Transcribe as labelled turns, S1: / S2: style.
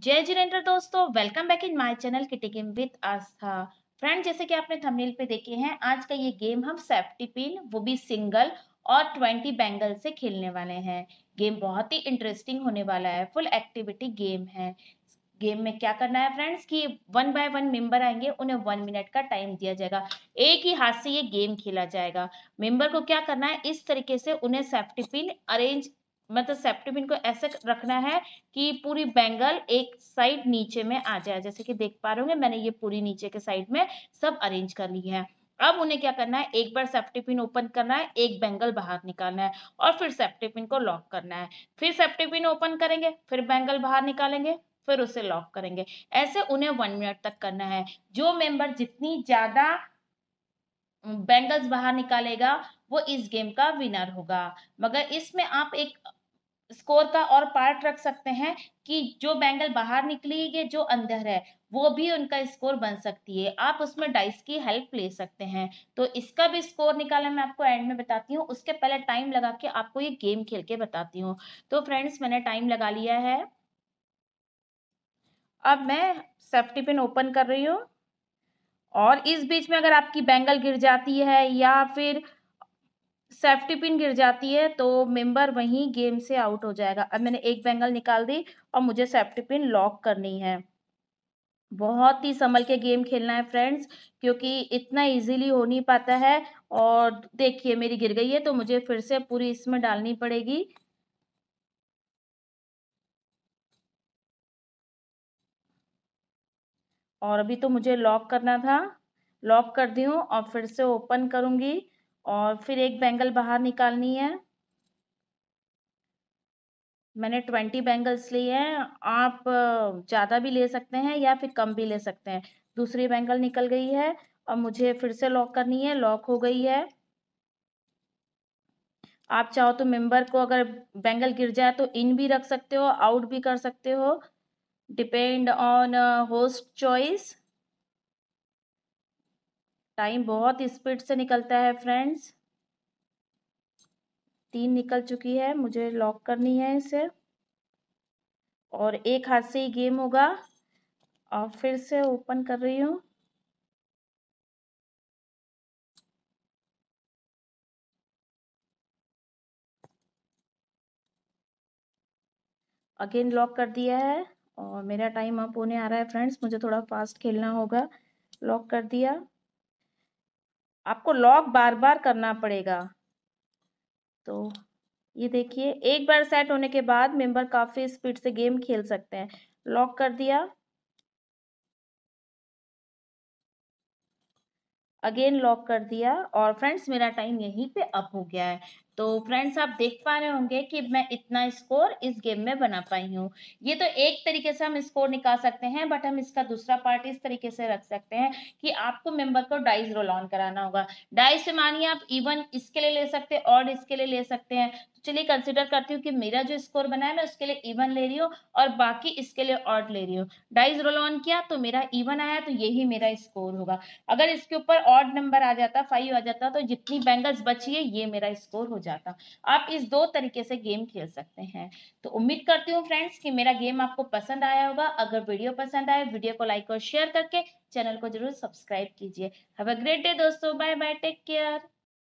S1: जय जिनेन्द्र दोस्तों welcome back in my channel किटिकिम विद आस्था फ्रेंड जैसे कि आपने थंबनेल पे देखे हैं आज का ये गेम हम सेफ्टी पिन वो भी सिंगल और ट्वेंटी बैंगल से खेलने वाले हैं गेम बहुत ही इंटरेस्टिंग होने वाला है फुल एक्टिविटी गेम है गेम में क्या करना है फ्रेंड्स कि वन बाय वन मेंबर आएंगे उन्हें वन मिनट का टाइम दिया जाएगा एक ही हाथ से ये गेम खेला जाएगा मेंबर को क्या करना है इस तरीके से उन्हें सेफ्टी पिन अरेंज मतलब सेप्टोमिन को ऐसे रखना है कि पूरी बैंगल एक साइड नीचे में आ जाए जैसे कि देख पा रहे होंगे मैंने ये पूरी नीचे के साइड में सब अरेंज कर ली है अब उन्हें क्या करना है एक बार सेप्टिपिन ओपन करना है एक बैंगल बाहर निकालना है और फिर सेप्टिपिन को लॉक करना है फिर सेप्टिपिन ओपन करेंगे फिर बैंगल बाहर निकालेंगे फिर उसे लॉक करेंगे ऐसे उन्हें वन मिनट तक करना है जो मेंबर जितनी ज़्यादा बैंगल्स बाहर निकालेगा वो इस गेम का विनर होगा मगर इसमें आप एक स्कोर का और पार्ट रख सकते हैं कि जो बैंगल बाहर निकली है जो अंदर है वो भी उनका स्कोर बन सकती है आप उसमें डाइस की हेल्प ले सकते हैं तो इसका भी स्कोर निकालना मैं आपको एंड में बताती हूँ उसके पहले टाइम लगा के आपको ये गेम खेल के बताती हूँ तो फ्रेंड्स मैंने टाइम लगा लिया है अब मैं सेफ्टी पिन ओपन कर रही हूँ और इस बीच में अगर आपकी बैंगल गिर जाती है या फिर सेफ्टी पिन गिर जाती है तो मेंबर वहीं गेम से आउट हो जाएगा अब मैंने एक बैंगल निकाल दी और मुझे सेफ्टी पिन लॉक करनी है बहुत ही संभल के गेम खेलना है फ्रेंड्स क्योंकि इतना इजीली हो नहीं पाता है और देखिए मेरी गिर गई है तो मुझे फिर से पूरी इसमें डालनी पड़ेगी और अभी तो मुझे लॉक करना था लॉक कर दी हूँ और फिर से ओपन करूँगी और फिर एक बैंगल बाहर निकालनी है मैंने ट्वेंटी बैंगल्स लिए हैं आप ज़्यादा भी ले सकते हैं या फिर कम भी ले सकते हैं दूसरी बैंगल निकल गई है और मुझे फिर से लॉक करनी है लॉक हो गई है आप चाहो तो मेंबर को अगर बैंगल गिर जाए तो इन भी रख सकते हो आउट भी कर सकते हो depend on host choice time बहुत स्पीड से निकलता है फ्रेंड्स तीन निकल चुकी है मुझे लॉक करनी है इसे और एक हाथ से ही गेम होगा और फिर से ओपन कर रही हूँ अगेन लॉक कर दिया है और मेरा टाइम अप होने आ रहा है फ्रेंड्स मुझे थोड़ा फास्ट खेलना होगा लॉक कर दिया आपको लॉक बार बार करना पड़ेगा तो ये देखिए एक बार सेट होने के बाद मेंबर काफ़ी स्पीड से गेम खेल सकते हैं लॉक कर दिया अगेन लॉक कर दिया और फ्रेंड्स मेरा टाइम यहीं पे अप हो गया है तो फ्रेंड्स आप देख पा रहे होंगे कि मैं इतना स्कोर इस गेम में बना पाई हूँ ये तो एक तरीके से हम स्कोर निकाल सकते हैं बट हम इसका दूसरा पार्ट इस तरीके से रख सकते हैं कि आपको मेंबर को डाइस रोल ऑन कराना होगा डाइस से मानिए आप इवन इसके लिए ले सकते हैं और इसके लिए ले सकते हैं तो चलिए कंसिडर करती हूँ कि मेरा जो स्कोर बना है मैं उसके लिए इवन ले रही हूँ और बाकी इसके लिए ऑर्ड ले रही हूँ डाइज रोल ऑन किया तो मेरा इवन आया तो यही मेरा स्कोर होगा अगर इसके ऊपर ऑड नंबर आ जाता फाइव आ जाता तो जितनी बैंगल्स बची है ये मेरा स्कोर हो जाता आप इस दो तरीके से गेम खेल सकते हैं तो उम्मीद करती हूँ फ्रेंड्स कि मेरा गेम आपको पसंद आया होगा अगर वीडियो पसंद आए वीडियो को लाइक और शेयर करके चैनल को जरूर सब्सक्राइब कीजिए हैव अ ग्रेट डे दोस्तों बाय बाय टेक केयर